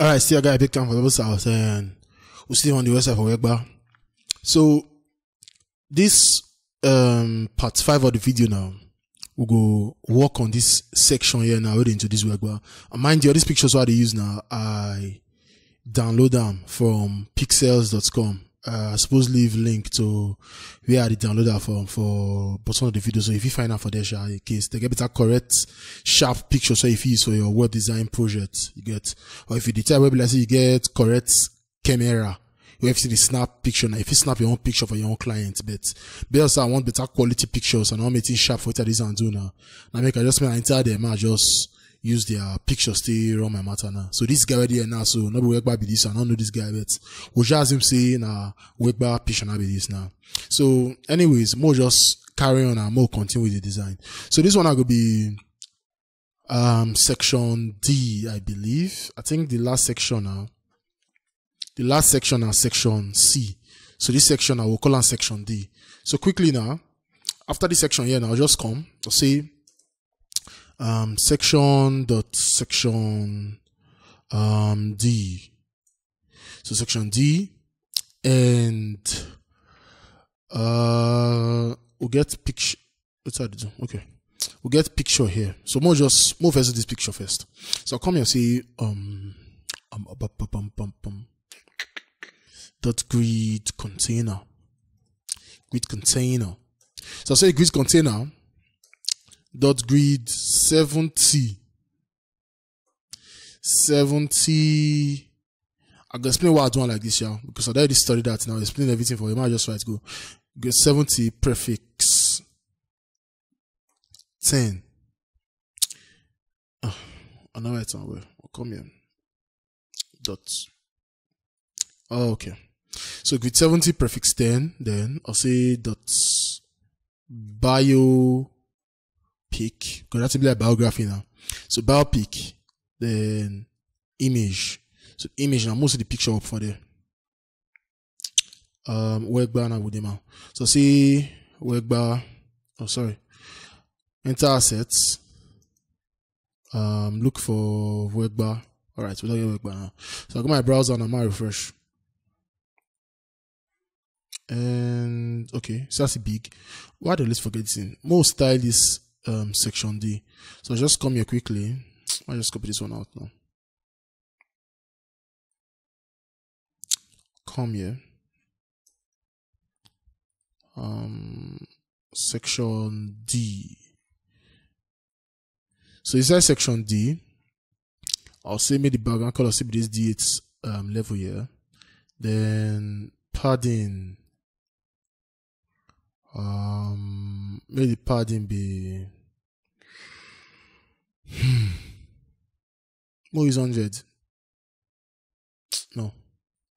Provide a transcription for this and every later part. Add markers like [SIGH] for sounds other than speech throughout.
All right, see a guy Big time for from the and we see on the west side for Wegba. So this um, part five of the video now, we we'll go work on this section here now into this Wegba. And mind you, all these pictures what they use now, I download them from pixels.com uh, suppose leave link to where I download that from for but some of the videos. So if you find out for their share case, they get better correct sharp picture. So if you use for your web design project, you get or if you detail web let's say you get correct camera. You have to the snap picture now. If you snap your own picture for your own client, but because I want better quality pictures and I want making sharp for what I do now. Now make adjustment I enter them I just use their picture still on my matter now. So this guy right here now, so nobody be by be this, I don't know this guy, but we just him say na by picture now be this now. So anyways, more just carry on and more continue with the design. So this one I could be um section D, I believe. I think the last section now. The last section now section C. So this section I will call on section D. So quickly now, after this section here now, I'll just come to say um, section dot section um, D. So section D and uh, we'll get picture. What's do? Okay. We'll get picture here. So more just move first this picture first. So come here see um um bum, bum, bum, bum, dot grid container. Grid container. So i say grid container dot grid 70 70 I can explain why I do one like this, yeah, because I already studied that now. Explain everything for him. I just write go. 70 prefix 10. Oh, I know it's somewhere. Come here. Dot. Oh, okay. So grid 70 prefix 10, then I'll say dot bio pic, because that's a bit like biography now. So biopic, then image. So image now most of the picture up for there. Um work bar now with imagine. So see work bar oh sorry. Enter assets. Um look for work bar. Alright, we're not work bar now. So I got my browser and I to refresh. And okay, so that's big. Why do I always forget this thing? Most stylish um, section D. So just come here quickly. I'll just copy this one out now. Come here. Um, section D. So that section D, I'll say maybe the background color, see this D8 um, level here. Then padding um, may the pardon be. Hmm, more is 100. No.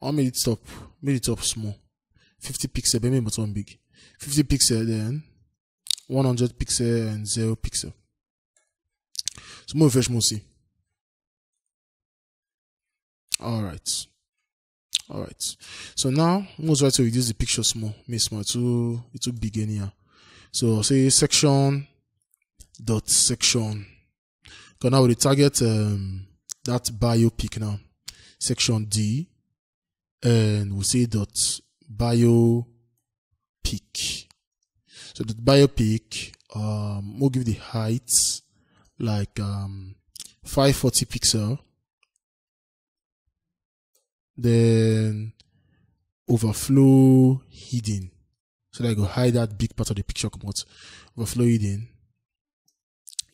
I made it up. Made it up small. 50 pixel, but maybe one big. 50 pixel, then 100 pixel and 0 pixel. So more fresh, more see. All right all right so now i'm going to try to reduce the picture small make small to it's too big here so say section dot section because now we target um, that biopic now section d and we'll say dot biopic so the biopic um, we'll give the height like um, 540 pixel then overflow hidden so that I go hide that big part of the picture come overflow hidden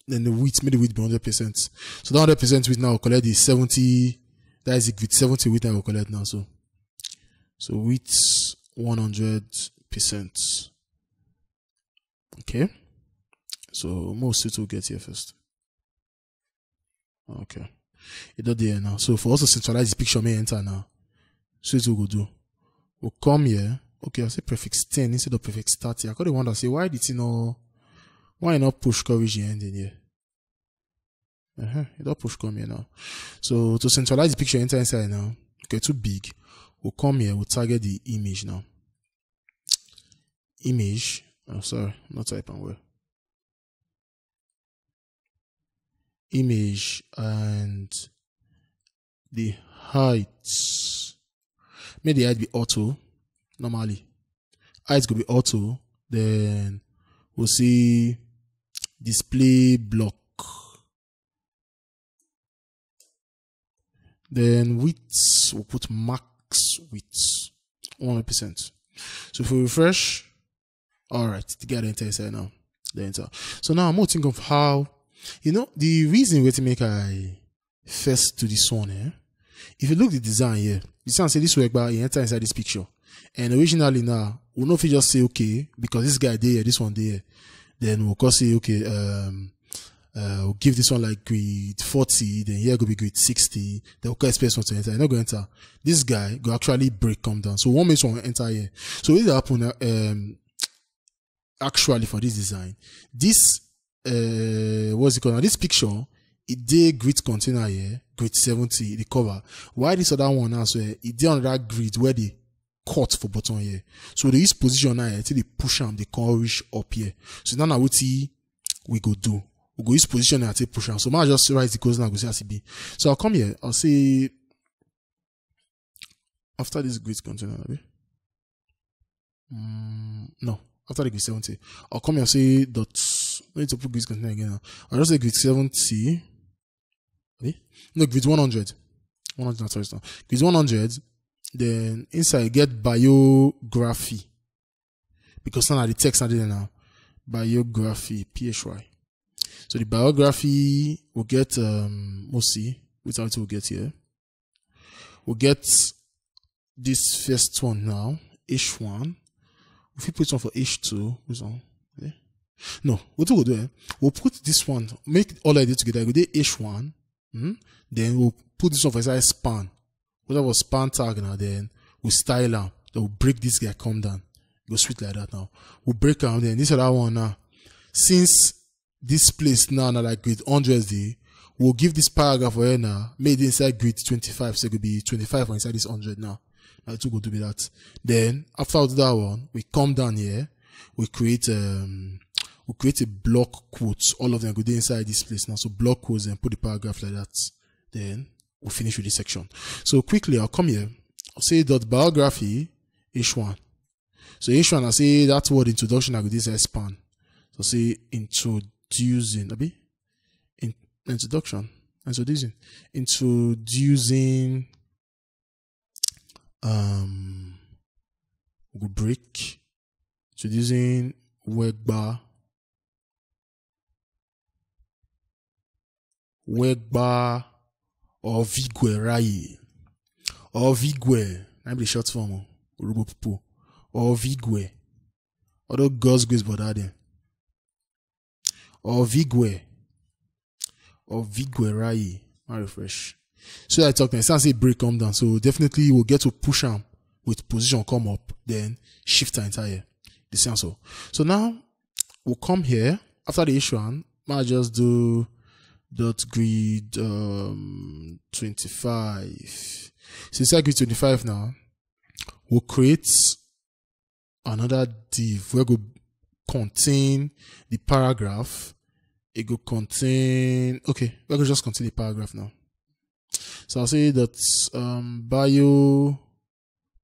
then the width maybe the width be 100 percent so that 100 percent width now will collect the 70 that is with 70 width I will collect now so so width 100 percent okay so most it will get here first okay it not there now so for us to centralize the picture may enter now so it's what we'll do. We'll come here. Okay, I'll say prefix 10 instead of prefix 30. I got the one say, why did you know, why not push coverage end in here? Uh-huh. It don't push come here now. So to centralize the picture, enter inside now. Okay, too big. We'll come here. We'll target the image now. Image. Oh, sorry. I'm not typing well. Image and the height make the height be auto normally. Height could be auto, then we'll see display block. Then width, we'll put max width, 100%. So if we refresh, all right, the guy enter inside now. The enter. So now I'm going to think of how, you know, the reason we to make I first to this one, eh? If you look the design here, you see and say this work by you enter inside this picture. And originally now, we know if you just say okay, because this guy there, this one there, then we'll just say okay, um, uh, we'll give this one like grade 40, then here go be grade 60, then we'll space one to enter. You're not going to enter. This guy go actually break come down. So one makes one enter here. So this happen um, actually for this design. This uh, what's it called? Now, this picture e dey grid container here grid seventy the cover while this other one as well e dey that grid where they cut for button here so dey use position now here till they push am they come reach up here so now na wetin we go do we go use position here till push am so ma just write the code now go see as e be so i'll come here i'll say after this grid container abi mm, no after the grid seventy. i'll come here say dot I need to put grid container again now. I'll just say grid seventy. Okay? no grid 100 100 sorry, sorry. grid 100 then inside get biography because now the text are there now biography phy so the biography will get um we'll see which title we'll get here we'll get this first one now h1 if we put one for h2 which one eh? no what we'll do eh? we'll put this one make all i did together we'll do h1 Mm-hmm. Then we'll put this one for inside span. We'll have a span tag now. Then we'll style them. Then we'll break this guy come down. Go sweet like that now. We'll break out. then this other one now. Since this place now, now like grid 100 day, we'll give this paragraph for here now, made inside grid 25. So it could be 25 inside this 100 now. Now it's will go to be that. Then after that one, we come down here, we create um we create a block quotes. All of them go inside this place now. So block quotes and put the paragraph like that. Then we will finish with this section. So quickly, I'll come here. I'll say dot biography H1. So H1, I say that word introduction, I go this span. So say introducing, abi? In, introduction, introducing, introducing, um, we will break, introducing, web bar, Wegba or Vigwe Raye or Vigwe. I'm the short form, Urubo oh, people or Vigwe. Although God's grace but them. Or Vigwe or Vigwe Raye. I refresh. So I talk next. I say break come down. So definitely we'll get to push him with position come up, then shift the entire the sensor. So now we'll come here after the issue and I just do dot grid um, 25 so I grid 25 now we'll create another div where go contain the paragraph it go contain okay we will just contain the paragraph now so i'll say that um, bio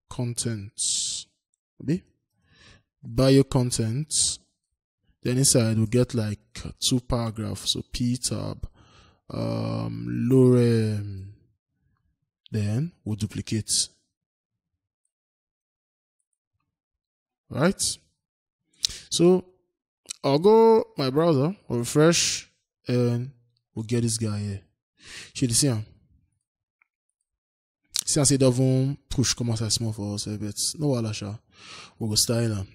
content okay? bio content then inside we we'll get like two paragraphs so p tab um, lower, then we'll duplicate. Right? So I'll go my browser, I'll refresh, and we'll get this guy here. Should you see him? See, I say Devon push come out small for us a bit. No alasha. We'll go style him.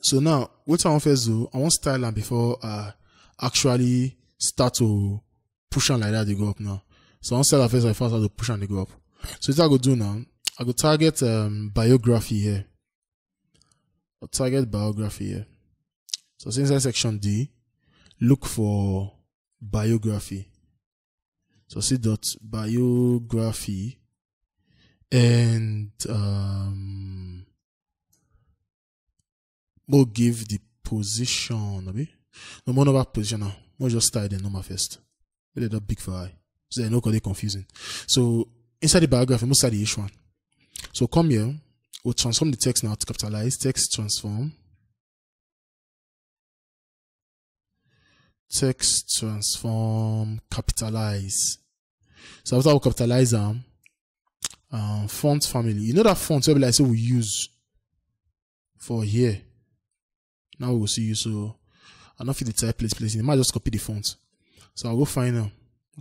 So now, what I want first do, I want style him before I actually start to push on like that, they go up now. So once I first, I first to push on, they go up. So what I go do now, I go target um, biography here. I'll target biography here. So since I section D, look for biography. So see dot biography and um, we'll give the position. Okay? No more position now. We'll just start the number first. They are not big for I, So they're not confusing. So inside the biography, most of the issue one. So come here, we'll transform the text now to capitalize, text transform. Text transform capitalize. So after we capitalize them, um, font family. You know that font will I say we use for here. Now we will see you. So I don't feel the type place place. You might just copy the font. So I'll go find her.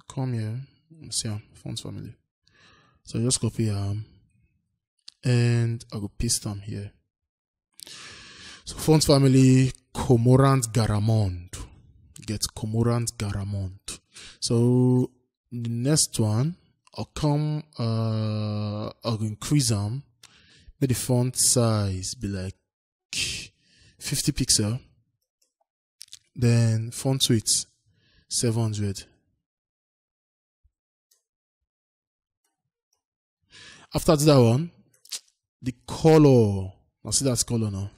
Come here. See her. Phone's family. So I just copy her. Um, and I'll go paste them here. So Font family Comorant Garamond. Get Comorant Garamond. So the next one, I'll come, uh, I'll increase them. Make the font size be like 50 pixel. Then font width 700. After that one, the color. Now see that's color now.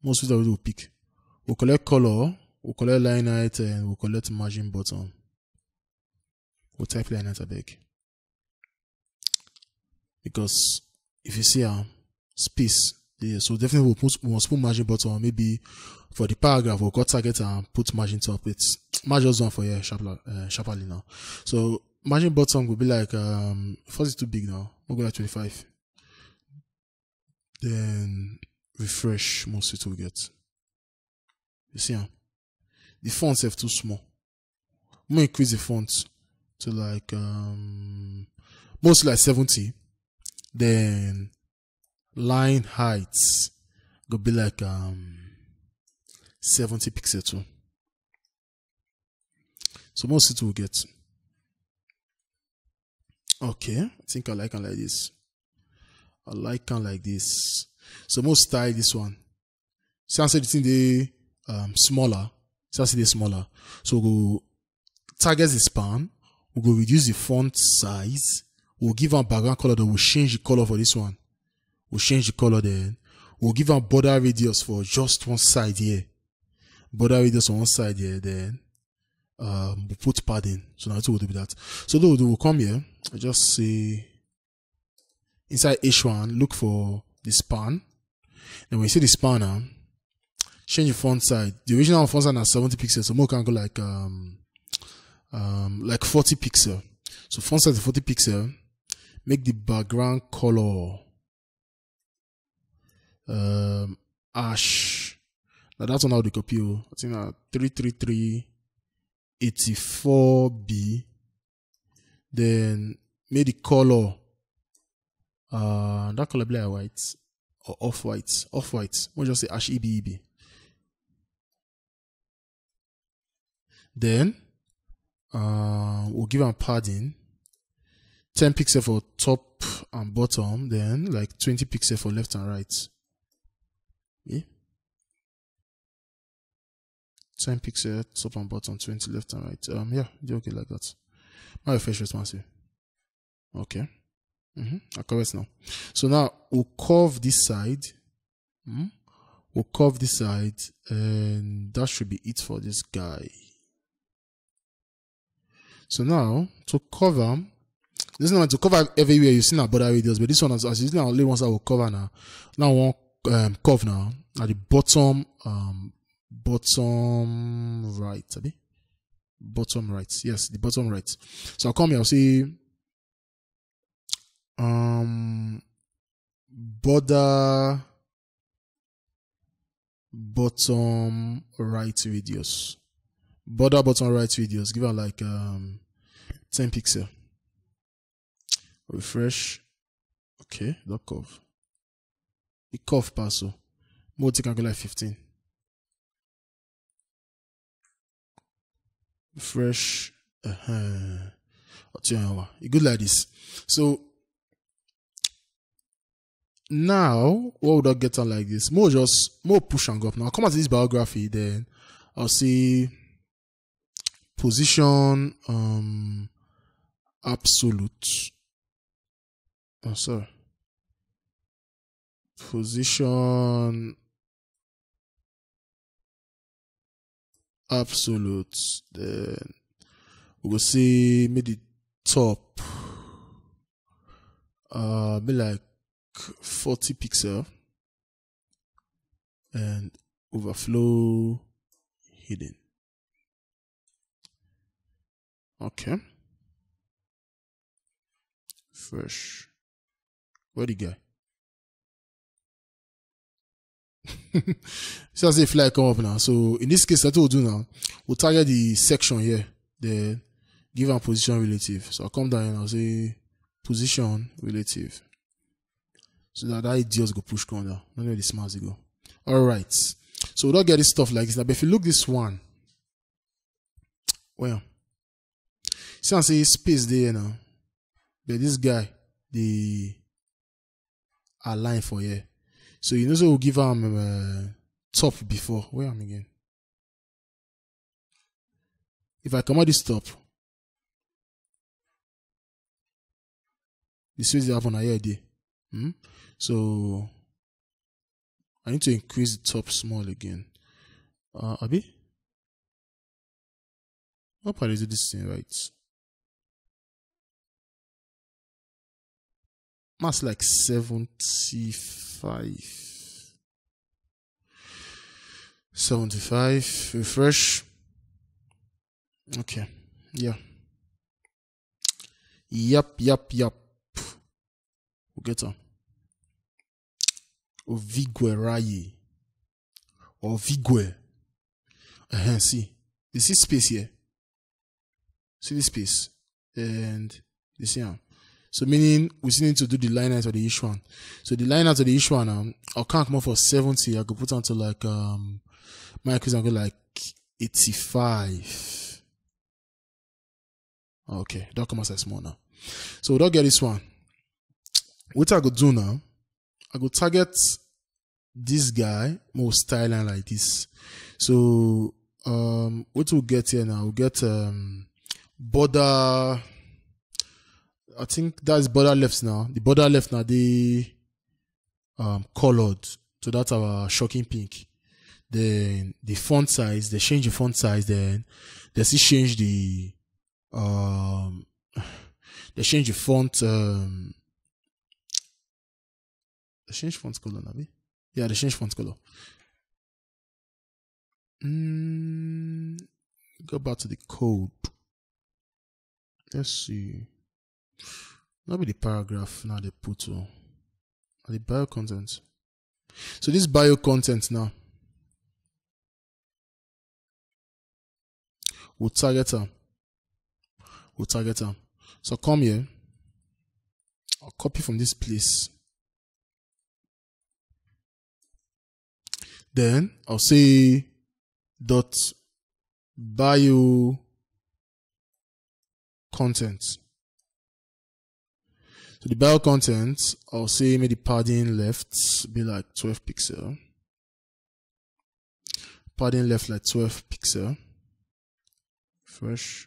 Most of the will pick. We'll collect color, we'll collect line height, and we'll collect margin bottom. We'll type line height I beg. Because if you see our ah, space yeah. so definitely we'll put we must put margin bottom. Maybe for the paragraph we'll go target and put margin top it Margin was done for yeah, Chapel, uh, now. So margin bottom will be like um is too big now. We'll go like twenty five. Then refresh most it will get. You see, huh? the fonts have too small. I'm gonna increase the font to like um mostly like seventy. Then line heights go be like um 70 pixels too. So most it will get. Okay, I think I like it like this. I like it like this. So most style this one. Since I it's in the um, smaller. since I said the smaller. So go target the span. We'll go reduce the font size. We'll give a background color. Then we'll change the color for this one. We'll change the color then. We'll give a border radius for just one side here. Border radius on one side here then um, put padding. So now it will do that. So they will, they will come here. I just say inside H1, look for the span. Then when you see the spanner, ah, change the font size. The original font size is 70 pixels. So more can go like um, um, like 40 pixel. So font size 40 pixel. Make the background color um, ash. Now that's one how the copy. Oh. I think uh, 333 84B. Then made the color uh that color black white or off white. Off white. We'll just say ash EBEB. Then uh, we'll give them padding 10 pixel for top and bottom then like 20 pixel for left and right 10 pixel top and bottom 20 left and right um yeah they're okay like that my refresh responsive okay mm-hmm. I correct now so now we'll curve this side mm-hmm. we'll curve this side and that should be it for this guy so now to cover this is not to cover everywhere you've seen our border radius but this one as, as you see now only ones I will cover now now one um, curve now at the bottom um bottom right, abi? Bottom right. Yes, the bottom right. So I'll come here, I'll say um border bottom right radius. Border bottom right radius. Give her like um 10 pixel. Refresh. Okay, that curve. The curve pass. Multi can go like 15. fresh uh-huh. a good like this so now what would i get on like this more just more push and go up now I'll come at to this biography then i'll see position um absolute oh sorry position Absolute. then we will see. maybe top, uh, be like 40 pixel and overflow hidden. Okay. Fresh. Where the guy? [LAUGHS] so as a fly come up now. So in this case, that's what we'll do now. We'll target the section here, the given position relative. So I'll come down and I'll say position relative. So that that just go push corner. down. None of the smarts go. Alright. So we don't get this stuff like this now. But if you look this one, well, see I say space there now. But this guy, the align for here. So you know, so we'll give him um, uh, top before. Where am I again? If I come out this top, this is have on idea. Hmm? So I need to increase the top small again. Uh, Abi, what part is this thing right? Mass like 75. 75. Refresh. Okay. Yeah. Yep, yep, yep. We'll get on. Ovigueraye. Ovigue. Uh-huh, see. This is space here? See this space? And this here. So meaning we still need to do the line out of the issue one. So the line out of the issue one, um, I can't come up for 70. I could put on to like, um, my quiz and go like 85. Okay, don't come comes as small now. So we don't get this one. What I could do now, I could target this guy more styling like this. So um what we'll get here now, we'll get um border I think that's border left now. The border left now they um colored. So that's our shocking pink. Then the font size, they change the font size, then they still change the um [SIGHS] they change the font um they change font color, Nabi. Eh? Yeah, they change font color. Mm, go back to the code. Let's see not be the paragraph now they put to oh. or the bio content. So this bio content now we'll target them. We'll target them. So come here. I'll copy from this place. Then I'll say dot bio content so the bell content, I'll say maybe the padding left be like 12 pixel. Padding left like 12 pixel. Fresh.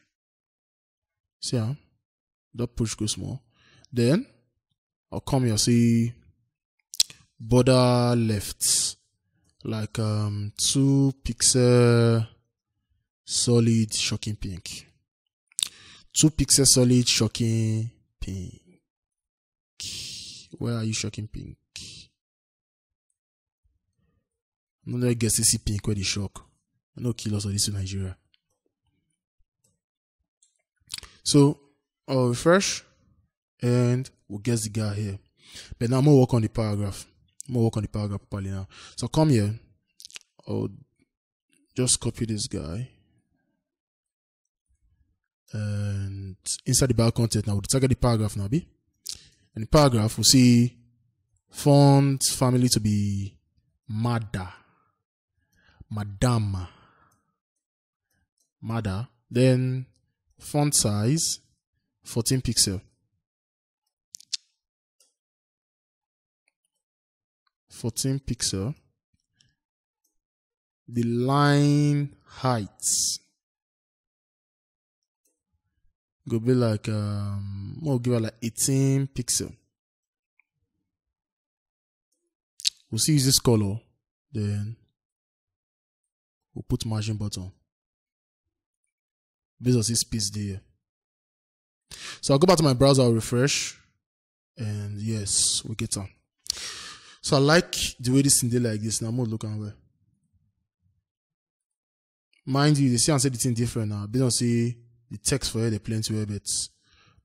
See how? Ah, that push goes more. Then I'll come here, see border left like um two pixel solid shocking pink. Two pixel solid shocking pink. Where are you shocking pink? No let get CC pink where the shock. No killers us this in Nigeria. So I'll refresh and we'll guess the guy here. But now I'm gonna work on the paragraph. I'm gonna work on the paragraph properly now. So come here. I'll just copy this guy. And inside the bar content now, we'll target the paragraph now, be in the paragraph, we see font family to be "mada," madama, mada. Then font size 14 pixel. 14 pixel. The line height go be like um we'll give her like 18 pixel we'll see this color then we'll put margin button this is this piece there so i'll go back to my browser i'll refresh and yes we get on so i like the way this thing did like this now i'm look looking where. mind you they see and said the thing different now they don't see the text for here they plenty well, but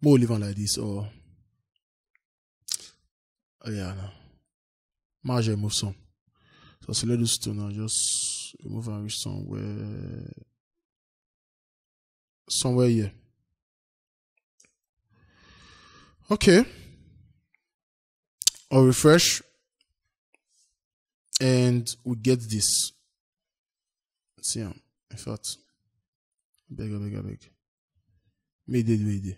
more living like this or oh yeah no. Marge remove some. So select us two now, just remove and reach somewhere somewhere here. Okay. I'll refresh and we get this. see, in fact, bigger, bigger. bigger. Meydi meydi.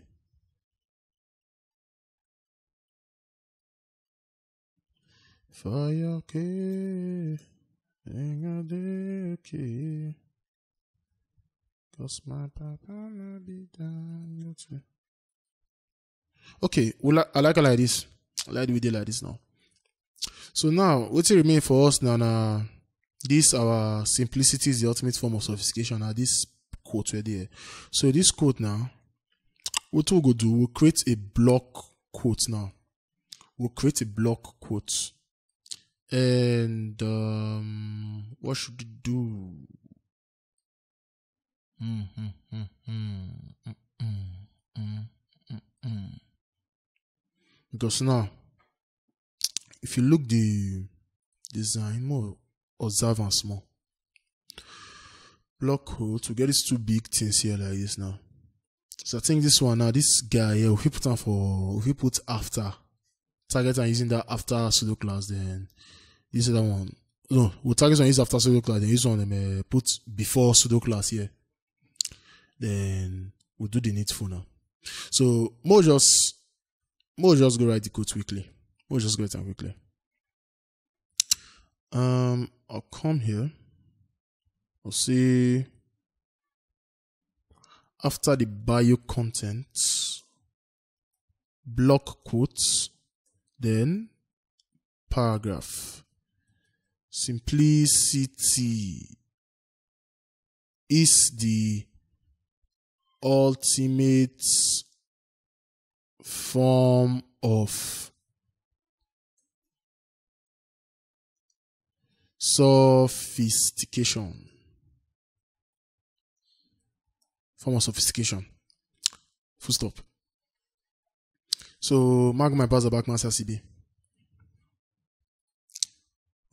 Fire Cause my papa na be Okay, we I like it like this. I like we video like this now. So now what it remain for us now na this our simplicity is the ultimate form of sophistication. Now this quote right there. So this quote now what we'll go do, we'll create a block quote now. We'll create a block quote. And um, what should we do? Hmm, hmm, hmm, because now, if you look the design more, observe and Block quote, we get these two big things here like this now. So I think this one now, this guy here, if we put on for, if we put after, target and using that after pseudo class, then is that one. No, we'll target and use after pseudo class, then use one and um, uh, eh, put before pseudo class here. Then we'll do the for now. So more just, more just go write the code quickly. We'll just go write it quickly. Um, I'll come here. i will see after the bio content block quotes, then paragraph. Simplicity is the ultimate form of sophistication. form of sophistication. Full stop. So mark my browser back master CB.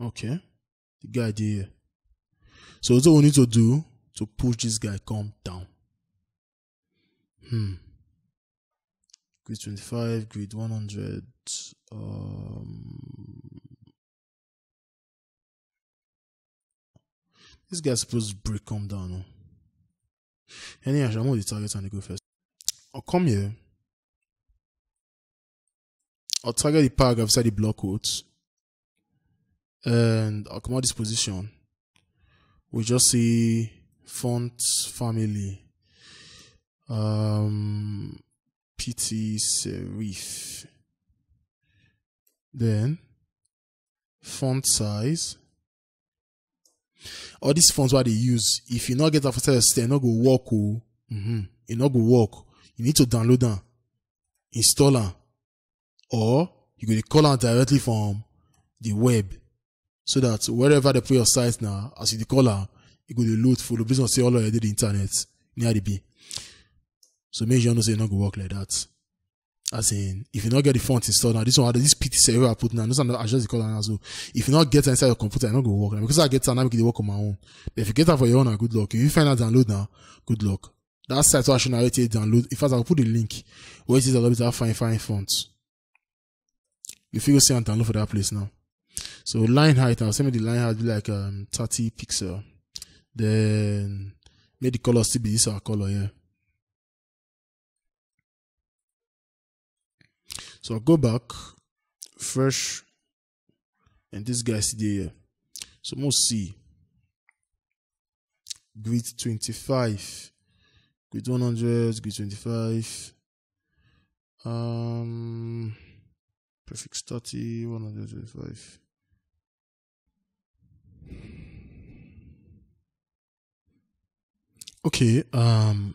Okay. The guy here. So what we need to do to push this guy calm down. Hmm. Grid 25, grid 100. Um, this guy's supposed to break come down. Huh? Anyhow, I'm with the target and go first. I'll oh, come here. I'll target the paragraph inside the block quotes. And I'll come out this position. We just see font family. Um PT serif. Then font size all these phones what they use, if you not get after you're not go work, oh, mm-hmm. you not go work. You need to download them, install them, or you can call them directly from the web, so that wherever they put your site now, as you call them, you go to load for the business say all already the internet near the be. So make sure you know say not go work like that as in if you not get the font installed now this one this pt server i put now this one i just call now if you not get inside your computer i not go work now because i get dynamic they work on my own but if you get that for your own good luck if you find out download now good luck that site where i should narrate download in fact i'll put the link where it is a little bit of fine fine fonts if you go see and download for that place now so line height now send me the line height be like um 30 pixel then make the color still be this our color here So I go back, fresh, and this guy still there. So we'll see. Grid 25. Grid 100, grid 25. Um, prefix 30, 125. Okay, um,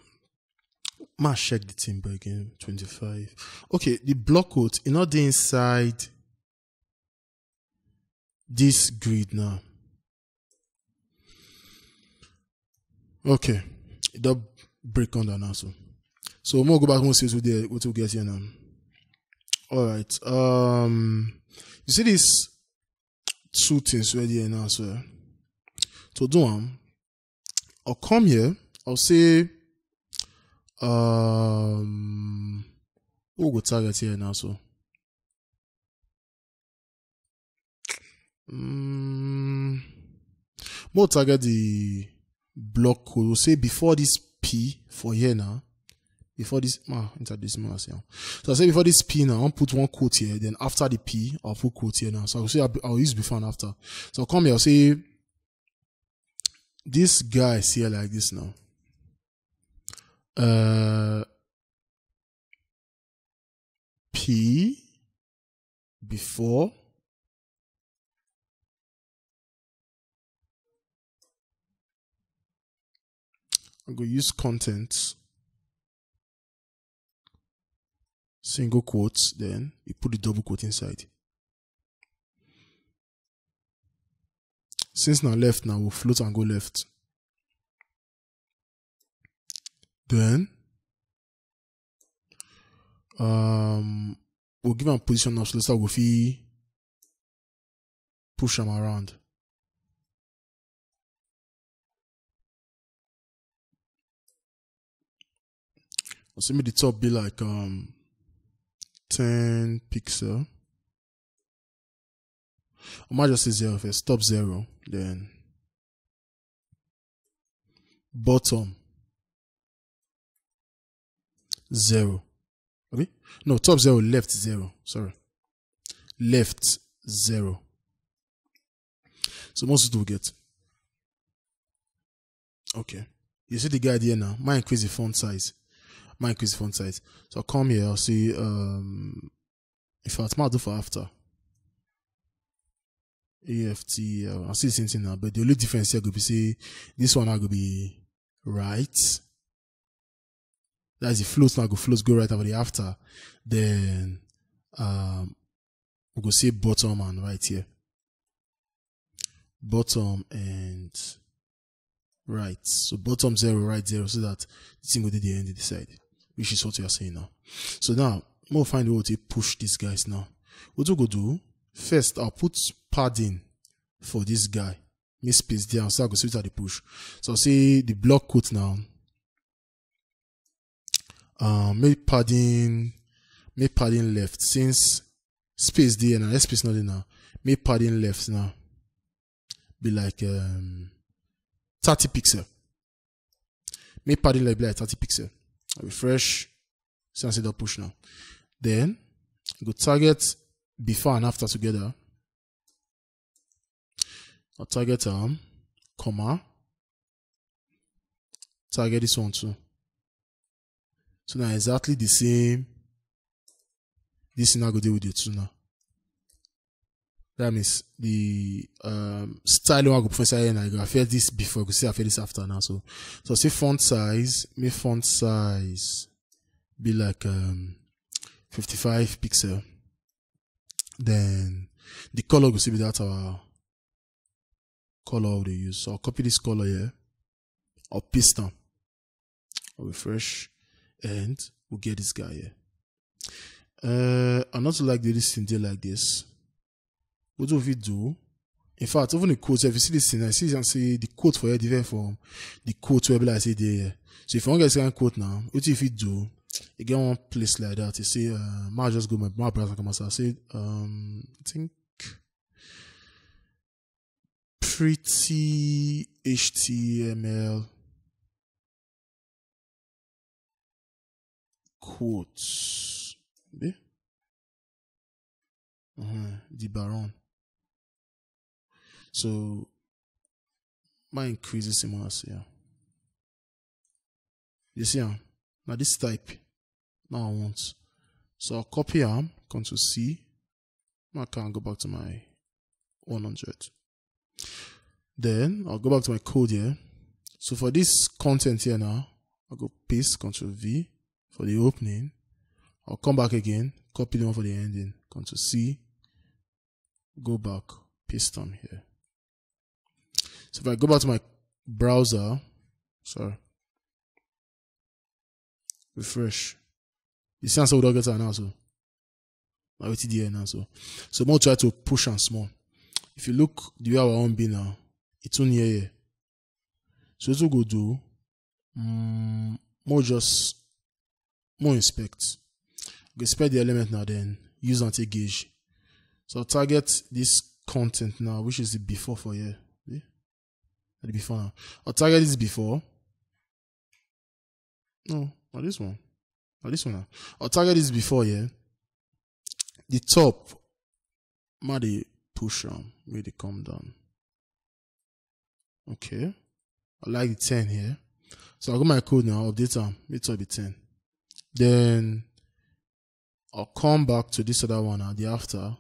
ma check the timber again. 25. Okay, the block quote, in order inside this grid now. Okay, the break on that now. So, so we'll go back and see what we get here now. All right. Um, you see these two things right here now. So, To do one. I'll come here. I'll say Um, who would target here now? So, um, mm, more target the block. We will say before this P for here now. Before this, ah, enter this man as So I say before this P now, I'll put one quote here. Then after the P, I'll put quote here now. So I'll say I'll, I'll use before and after. So I'll come here. I'll say this guy is here like this now. Uh, P before I'm going to use contents, single quotes, then you put the double quote inside. Since now left, now we'll float and go left. Then um, we'll give him a position of solicitor if he push him around. So maybe the top be like um 10 pixel. I might just say zero first. Top zero. Then bottom 0. Okay? No, top 0, left 0. Sorry. Left 0. So most do get. Okay. You see the guy here now. My increase the font size. My increase the font size. So I'll come here. I'll see. Um, if I might do for after. EFT. Uh, I'll see the same thing now. But the only difference here could be see this one I could be right. That's the flows now. Go flows go right over the after. Then um we go see bottom and right here. Bottom and right. So bottom zero, right zero, so that the thing will do the end of the side, which is what you are saying now. So now we'll find what to push these guys now. What we go do first, I'll put padding for this guy. miss space there, so I go see what the push. So I'll the block quote now um, make padding make padding left since space there now space not there now make padding left now be like um, 30 pixel make padding left be like 30 pixel I refresh Since I push now then go target before and after together I'll target um, comma target this one too so now exactly the same. This is now going to deal with the two now. That means the um, style one go professor and I go affect this before, go see this after now. So so say font size, make font size be like um, 55 pixel. Then the color will see be that our color we use. So I'll copy this color here. Or paste them. I'll refresh. and we'll get this guy here. Uh, and also like this thing like this. What do we do? In fact, even the quotes, if you see this thing, I see and see the quote for your different from the quote where I say there. So if you want to get a quote now, what if you do? Again, one place like that, you say, uh, my just go my, my brother come I say, um, I think pretty HTML quotes. Yeah? Uh-huh. The Baron. So, my increases in mass, yeah. You see, um, ah, now this type, now I want. So I'll copy arm, Control C. I can go back to my 100. Then I'll go back to my code here. So for this content here now, I'll go paste, Control V for the opening. I'll come back again, copy the one for the ending. to C, go back, paste them here. So if I go back to my browser, sorry, refresh. The same answer would all get an answer. I waited here now, so so more try to push and small. If you look the way our own be now, it's only here. So what will go do um, more just more inspect. Go inspect the element now then, use anti-gauge. So target this content now, which is the before for here. See? The before now. I'll target this before. No, not this one. Not this one now. I'll target this before here. The top, Maddy push on, really come down. Okay. I like the 10 here. So I'll go my code now, update them. It'll be 10. Then I'll come back to this other one at uh, the after.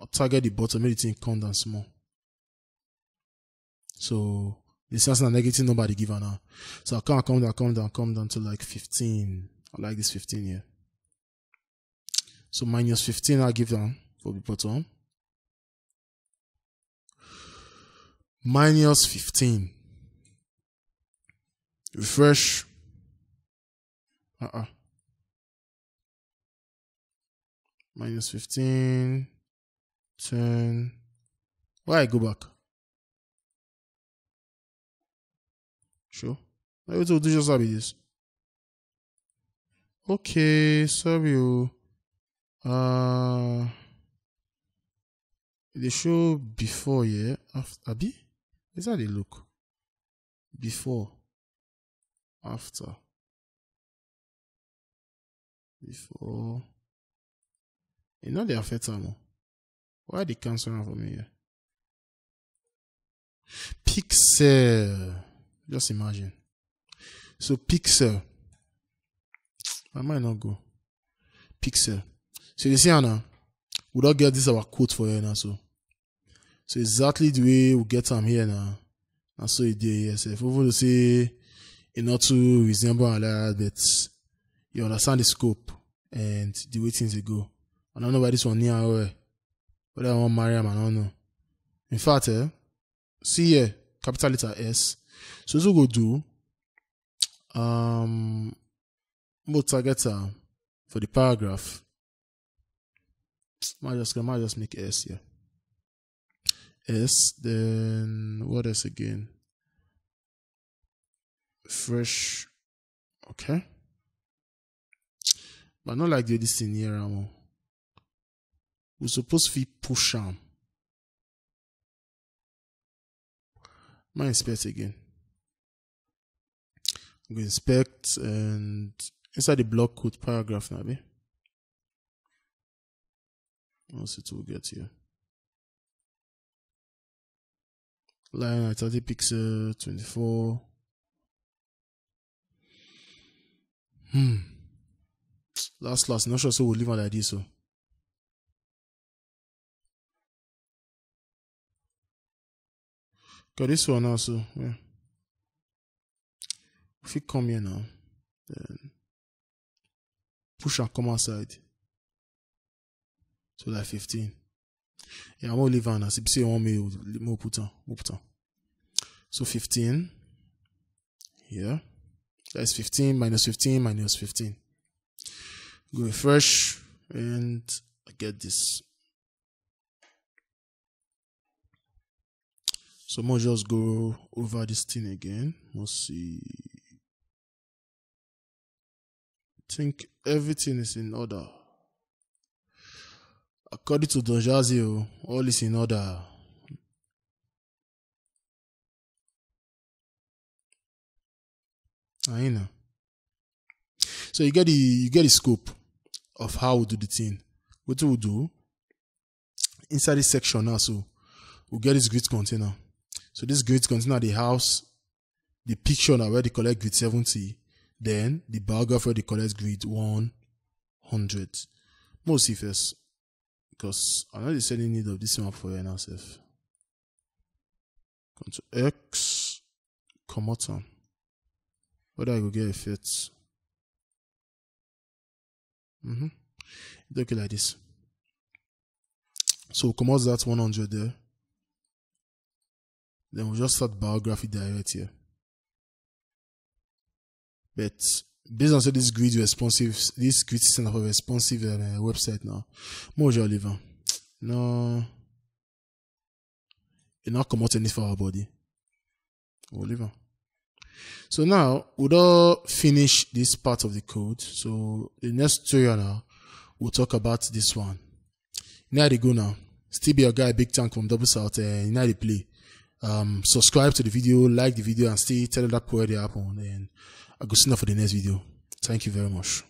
I'll target the bottom, make the thing come down small. So this has a negative number they give her now. So I can't come down, come down, come down to like 15. I like this 15 here. So minus 15 I give down for the bottom. Minus 15. Refresh uh-uh. Minus 15, 10. Why I go back? Sure. I will do just have this. Okay, you. Oh. Uh, the show before, yeah? After, Abby, Is that a look? Before. After. before. You know they affect someone. Why are they canceling me here? Pixel. Just imagine. So Pixel. I might not go. Pixel. So you see Anna, we don't get this our quote for here now. So so exactly the way we get them here now. And so it did we want to say in order to resemble a that, but you understand the scope. and the way things go. I don't know why this one near her. Whether I want to marry him, I don't know. In fact, eh, see here, capital letter S. So this will go do um we target for the paragraph. Might just I just make S here. S then what else again? Fresh okay. But not like the other senior. here, we um, We supposed to push him. My inspect again. We inspect and inside the block code paragraph now, be. see what will get here. Line at 30 pixel, 24. Hmm last last, not sure so we'll leave it like this. So oh. got this one also, yeah. If you come here now, then push and come outside. So like 15. Yeah, I'm gonna leave on as if say one me more put on more put on. So 15. Yeah. That's 15 minus 15 minus 15 refresh and I get this. So we'll just go over this thing again. Let's see. I think everything is in order. According to Don Jazio, oh, all is in order. I know. So you get the you get the scope of how we do the thing. What do we do? Inside this section now, so we get this grid container. So this grid container, the house, the picture now where they collect grid 70, then the biography where they collect grid 100. Most see first, because I'm not necessarily need of this map for NSF. Control X, come Whether I will get effects. Mm-hmm. Look at like this. So come out that 100 there. Then we'll just start biography direct here. But based on so this grid responsive, this grid system of a responsive uh, website now. Moja Oliver. No. It not come out any for our body. Oliver. So now we'll finish this part of the code. So the next tutorial now, we'll talk about this one. Now they go now. Still be your guy, Big Tank from Double South. and eh, now they play. Um, subscribe to the video, like the video, and still tell that where they happen. And I'll go see you for the next video. Thank you very much.